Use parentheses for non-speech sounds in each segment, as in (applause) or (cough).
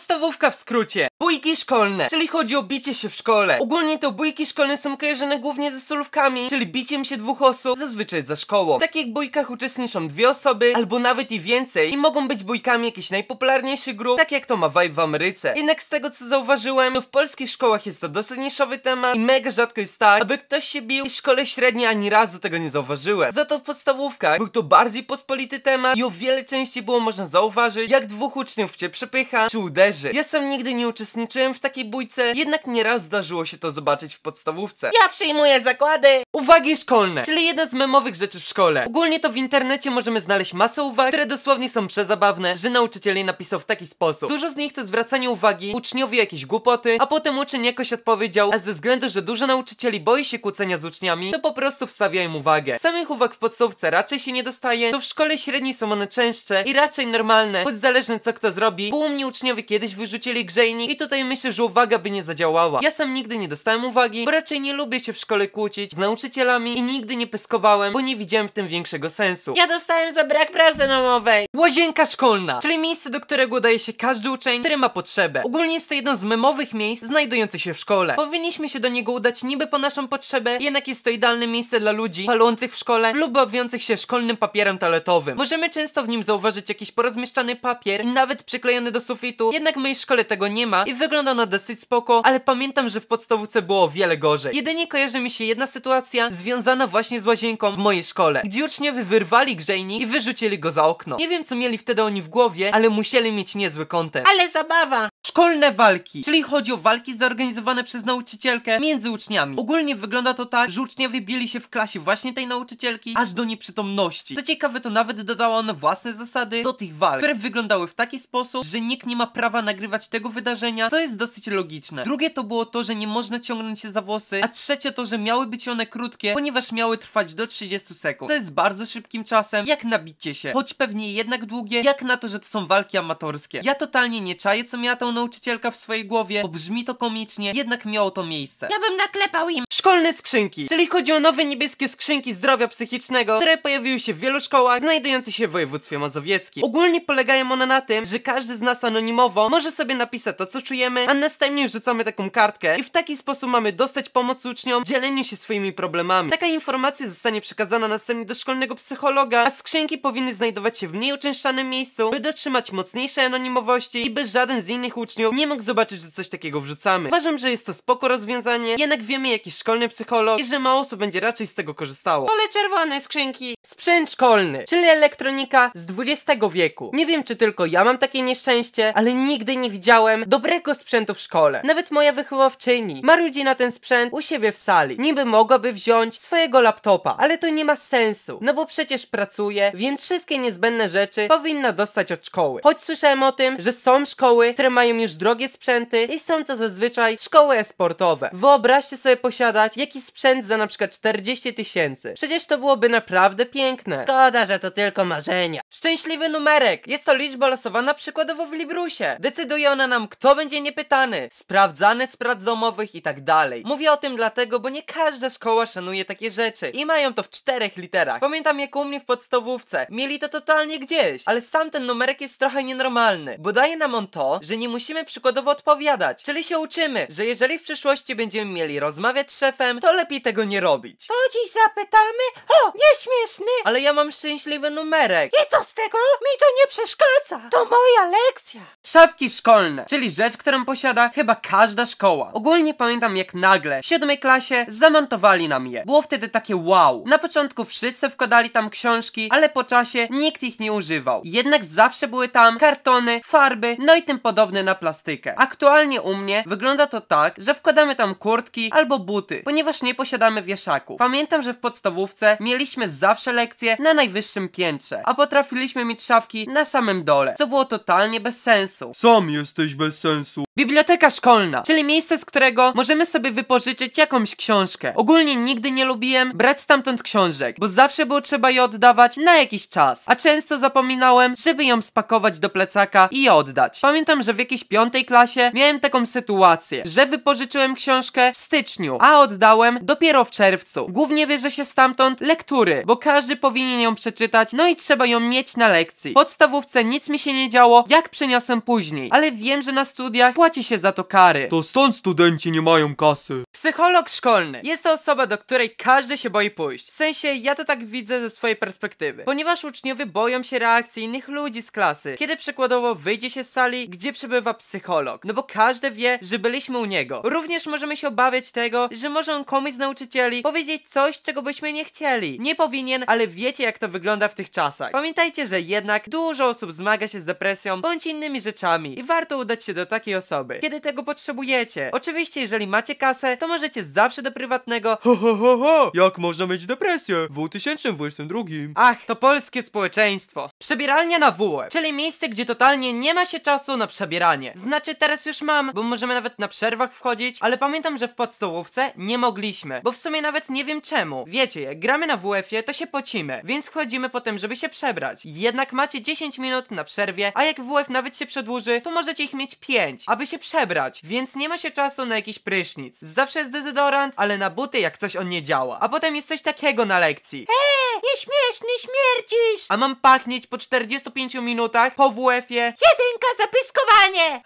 Podstawówka w skrócie. Bójki szkolne, czyli chodzi o bicie się w szkole. Ogólnie to bójki szkolne są kojarzone głównie ze solówkami, czyli biciem się dwóch osób, zazwyczaj za szkołą. W takich bójkach uczestniczą dwie osoby, albo nawet i więcej i mogą być bójkami jakichś najpopularniejszych grup, tak jak to ma vibe w Ameryce. Jednak z tego co zauważyłem, to w polskich szkołach jest to dosyć niszowy temat i mega rzadko jest tak, aby ktoś się bił i w szkole średniej ani razu tego nie zauważyłem. Za to w podstawówkach był to bardziej pospolity temat i o wiele częściej było można zauważyć, jak dwóch uczniów cię przepycha czy uderzy leży. Ja sam nigdy nie uczestniczyłem w takiej bójce, jednak nieraz zdarzyło się to zobaczyć w podstawówce. Ja przyjmuję zakłady! Uwagi szkolne, czyli jedna z memowych rzeczy w szkole. Ogólnie to w internecie możemy znaleźć masę uwag, które dosłownie są przezabawne, że nauczyciel je napisał w taki sposób. Dużo z nich to zwracanie uwagi uczniowi jakieś głupoty, a potem uczeń jakoś odpowiedział, a ze względu, że dużo nauczycieli boi się kłócenia z uczniami, to po prostu wstawia im uwagę. Samych uwag w podstawce raczej się nie dostaje, to w szkole średniej są one częstsze i raczej normalne, choć zależne co kto zrobi, bo u mnie uczniowie kiedy kiedyś wyrzucili grzejnik i tutaj myślę, że uwaga by nie zadziałała. Ja sam nigdy nie dostałem uwagi, bo raczej nie lubię się w szkole kłócić z nauczycielami i nigdy nie pyskowałem, bo nie widziałem w tym większego sensu. Ja dostałem za brak pracy domowej. Łazienka szkolna, czyli miejsce, do którego udaje się każdy uczeń, który ma potrzebę. Ogólnie jest to jedno z memowych miejsc znajdujących się w szkole. Powinniśmy się do niego udać niby po naszą potrzebę, jednak jest to idealne miejsce dla ludzi palących w szkole lub bawiących się szkolnym papierem toaletowym. Możemy często w nim zauważyć jakiś porozmieszczany papier, nawet przyklejony do sufitu, jednak w mojej szkole tego nie ma i wygląda ona dosyć spoko, ale pamiętam, że w podstawówce było wiele gorzej. Jedynie kojarzy mi się jedna sytuacja związana właśnie z łazienką w mojej szkole, gdzie uczniowie wyrwali grzejnik i wyrzucili go za okno. Nie wiem, co mieli wtedy oni w głowie, ale musieli mieć niezły kontent. Ale zabawa! Szkolne walki, czyli chodzi o walki zorganizowane przez nauczycielkę między uczniami. Ogólnie wygląda to tak, że uczniowie bili się w klasie właśnie tej nauczycielki aż do nieprzytomności. Co ciekawe, to nawet dodała ona własne zasady do tych walk, które wyglądały w taki sposób, że nikt nie ma prawa prawa nagrywać tego wydarzenia, co jest dosyć logiczne. Drugie to było to, że nie można ciągnąć się za włosy, a trzecie to, że miały być one krótkie, ponieważ miały trwać do 30 sekund. To jest bardzo szybkim czasem, jak nabicie się, choć pewnie jednak długie, jak na to, że to są walki amatorskie. Ja totalnie nie czaję, co miała ta nauczycielka w swojej głowie, bo brzmi to komicznie, jednak miało to miejsce. Ja bym naklepał im. Szkolne skrzynki, czyli chodzi o nowe niebieskie skrzynki zdrowia psychicznego, które pojawiły się w wielu szkołach znajdujących się w województwie mazowieckim. Ogólnie polegają one na tym, że każdy z nas anonimowo może sobie napisać to, co czujemy, a następnie wrzucamy taką kartkę i w taki sposób mamy dostać pomoc uczniom w dzieleniu się swoimi problemami. Taka informacja zostanie przekazana następnie do szkolnego psychologa, a skrzynki powinny znajdować się w mniej uczęszczanym miejscu, by dotrzymać mocniejszej anonimowości i by żaden z innych uczniów nie mógł zobaczyć, że coś takiego wrzucamy. Uważam, że jest to spoko rozwiązanie, jednak wiemy jaki szk szkolny psycholog i że mało osób będzie raczej z tego korzystało. Pole czerwone, skrzynki! Sprzęt szkolny, czyli elektronika z XX wieku. Nie wiem, czy tylko ja mam takie nieszczęście, ale nigdy nie widziałem dobrego sprzętu w szkole. Nawet moja wychowawczyni ludzi na ten sprzęt u siebie w sali. Niby mogłaby wziąć swojego laptopa, ale to nie ma sensu, no bo przecież pracuje, więc wszystkie niezbędne rzeczy powinna dostać od szkoły. Choć słyszałem o tym, że są szkoły, które mają już drogie sprzęty i są to zazwyczaj szkoły e-sportowe. Wyobraźcie sobie posiada sprzedać jakiś sprzęt za na przykład 40 tysięcy. Przecież to byłoby naprawdę piękne. Szkoda, że to tylko marzenia. Szczęśliwy numerek! Jest to liczba losowana przykładowo w Librusie. Decyduje ona nam, kto będzie niepytany, sprawdzany z prac domowych i tak dalej. Mówię o tym dlatego, bo nie każda szkoła szanuje takie rzeczy i mają to w czterech literach. Pamiętam jak u mnie w podstawówce. Mieli to totalnie gdzieś, ale sam ten numerek jest trochę nienormalny, bo daje nam on to, że nie musimy przykładowo odpowiadać, czyli się uczymy, że jeżeli w przyszłości będziemy mieli rozmawiać z szefem, to lepiej tego nie robić. To dziś zapytamy? O, nieśmieszny! Ale ja mam szczęśliwy numerek. I co z tego? Mi to nie przeszkadza. To moja lekcja. Szafki szkolne, czyli rzecz, którą posiada chyba każda szkoła. Ogólnie pamiętam jak nagle w siódmej klasie zamontowali nam je. Było wtedy takie wow. Na początku wszyscy wkładali tam książki, ale po czasie nikt ich nie używał. Jednak zawsze były tam kartony, farby, no i tym podobne na plastykę. Aktualnie u mnie wygląda to tak, że wkładamy tam kurtki albo buty, ponieważ nie posiadamy wieszaku. Pamiętam, że w podstawówce mieliśmy zawsze lekcje na najwyższym piętrze, a potrafiliśmy mieć szafki na samym dole, co było totalnie bez sensu. Sam jesteś bez sensu. Biblioteka szkolna, czyli miejsce, z którego możemy sobie wypożyczyć jakąś książkę. Ogólnie nigdy nie lubiłem brać stamtąd książek, bo zawsze było trzeba je oddawać na jakiś czas, a często zapominałem, żeby ją spakować do plecaka i je oddać. Pamiętam, że w jakiejś piątej klasie miałem taką sytuację, że wypożyczyłem książkę w styczniu, a oddałem dopiero w czerwcu. Głównie wierzę się stamtąd lektury, bo każdy powinien ją przeczytać, no i trzeba ją mieć na lekcji. W podstawówce nic mi się nie działo, jak przyniosłem później, ale wiem, że na studiach płaci płaci się za to kary. To stąd studenci nie mają kasy. Psycholog szkolny. Jest to osoba, do której każdy się boi pójść. W sensie, ja to tak widzę ze swojej perspektywy. Ponieważ uczniowie boją się reakcji innych ludzi z klasy. Kiedy przykładowo wyjdzie się z sali, gdzie przebywa psycholog. No bo każdy wie, że byliśmy u niego. Również możemy się obawiać tego, że może on komuś z nauczycieli powiedzieć coś, czego byśmy nie chcieli. Nie powinien, ale wiecie jak to wygląda w tych czasach. Pamiętajcie, że jednak dużo osób zmaga się z depresją bądź innymi rzeczami i warto udać się do takiej osoby, kiedy tego potrzebujecie. Oczywiście, jeżeli macie kasę, to możecie zawsze do prywatnego ho ho ho ho, jak można mieć depresję w 2022. Ach, to polskie społeczeństwo. Przebieralnia na WF, czyli miejsce, gdzie totalnie nie ma się czasu na przebieranie. Znaczy teraz już mam, bo możemy nawet na przerwach wchodzić, ale pamiętam, że w podstołówce nie mogliśmy, bo w sumie nawet nie wiem czemu. Wiecie, jak gramy na WF-ie, to się pocimy, więc chodzimy potem, żeby się przebrać. Jednak macie 10 minut na przerwie, a jak WF nawet się przedłuży, to możecie ich mieć 5, aby aby się przebrać, więc nie ma się czasu na jakiś prysznic. Zawsze jest dezodorant, ale na buty jak coś on nie działa. A potem jest coś takiego na lekcji. Eee, nieśmieszny śmierdzisz! A mam pachnieć po 45 minutach, po WF-ie. Jedynka zapiskowanie.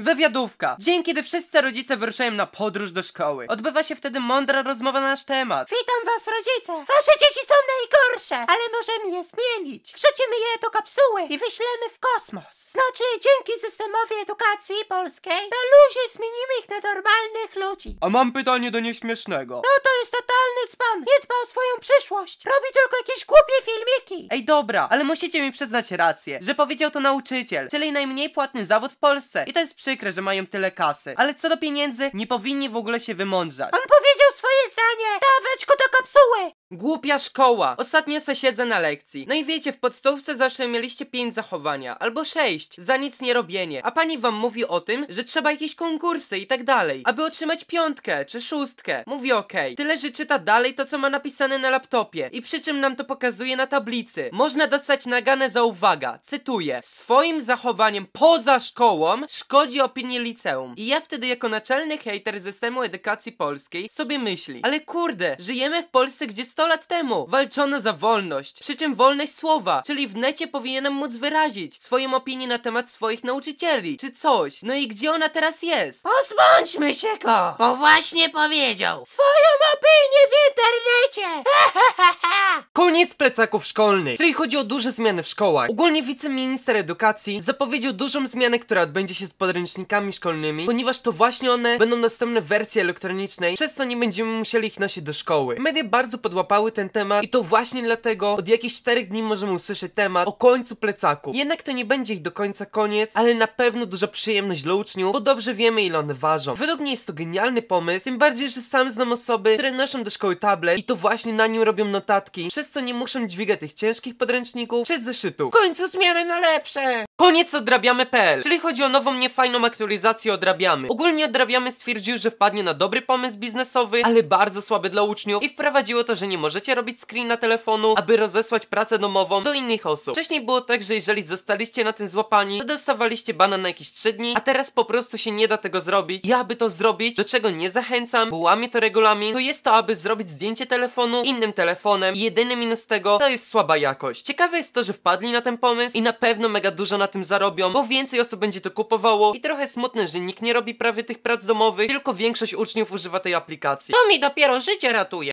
Wywiadówka. Dzień, kiedy wszyscy rodzice wyruszają na podróż do szkoły. Odbywa się wtedy mądra rozmowa na nasz temat. Witam was, rodzice! Wasze dzieci są najgorsze, ale możemy je zmienić. Wrzucimy je do kapsuły i wyślemy w kosmos. Znaczy, dzięki systemowi edukacji polskiej, na luzie zmienimy ich na normalnych ludzi. A mam pytanie do nieśmiesznego. No to jest totalny dzban. Nie dba o swoją przyszłość. Robi tylko jakieś głupie filmiki. Ej, dobra, ale musicie mi przyznać rację, że powiedział to nauczyciel, czyli najmniej płatny zawód w Polsce. I to jest przykre, że mają tyle kasy. Ale co do pieniędzy, nie powinni w ogóle się wymądrzać. On powiedział swoje zdanie! Daweczko do kapsuły! Głupia szkoła! Ostatnio se siedzę na lekcji. No i wiecie, w podstawówce zawsze mieliście pięć zachowania, albo sześć, za nic nie robienie. A pani wam mówi o tym, że trzeba jakieś konkursy i tak dalej, aby otrzymać piątkę czy szóstkę. Mówi okej. Tyle, że czyta dalej to, co ma napisane na laptopie. I przy czym nam to pokazuje na tablicy. Można dostać nagane za uwaga. Cytuję. Swoim zachowaniem poza szkołą szkodzi opinii liceum. I ja wtedy jako naczelny hejter systemu edukacji polskiej sobie myśli. Ale kurde, żyjemy w Polsce, gdzie 100 lat temu walczono za wolność, przy czym wolność słowa, czyli w necie powinienem móc wyrazić swoją opinię na temat swoich nauczycieli, czy coś. No i gdzie ona teraz jest? Pozbądźmy się go, bo właśnie powiedział swoją opinię w internecie. (laughs) Koniec plecaków szkolnych, czyli chodzi o duże zmiany w szkołach. Ogólnie wiceminister edukacji zapowiedział dużą zmianę, która odbędzie się z podręcznikami szkolnymi, ponieważ to właśnie one będą dostępne w wersji elektronicznej, przez co nie będziemy musieli ich nosić do szkoły. Media bardzo podłapały złapały ten temat i to właśnie dlatego od jakichś czterech dni możemy usłyszeć temat o końcu plecaku. Jednak to nie będzie ich do końca koniec, ale na pewno duża przyjemność dla uczniów, bo dobrze wiemy ile one ważą. Według mnie jest to genialny pomysł, tym bardziej, że sam znam osoby, które noszą do szkoły tablet i to właśnie na nim robią notatki, przez co nie muszą dźwigać tych ciężkich podręczników przez zeszytów. W końcu zmiany na lepsze! Koniec odrabiamy.pl, czyli chodzi o nową niefajną aktualizację odrabiamy. Ogólnie odrabiamy stwierdził, że wpadnie na dobry pomysł biznesowy, ale bardzo słaby dla uczniów i wprowadziło to, że nie możecie robić screen na telefonu, aby rozesłać pracę domową do innych osób. Wcześniej było tak, że jeżeli zostaliście na tym złapani, to dostawaliście bana na jakieś 3 dni, a teraz po prostu się nie da tego zrobić. Ja aby to zrobić, do czego nie zachęcam, bo łamie to regulamin, to jest to, aby zrobić zdjęcie telefonu innym telefonem. Jedyny minus tego to jest słaba jakość. Ciekawe jest to, że wpadli na ten pomysł i na pewno mega dużo na tym zarobią, bo więcej osób będzie to kupowało i trochę smutne, że nikt nie robi prawie tych prac domowych, tylko większość uczniów używa tej aplikacji. To mi dopiero życie ratuje.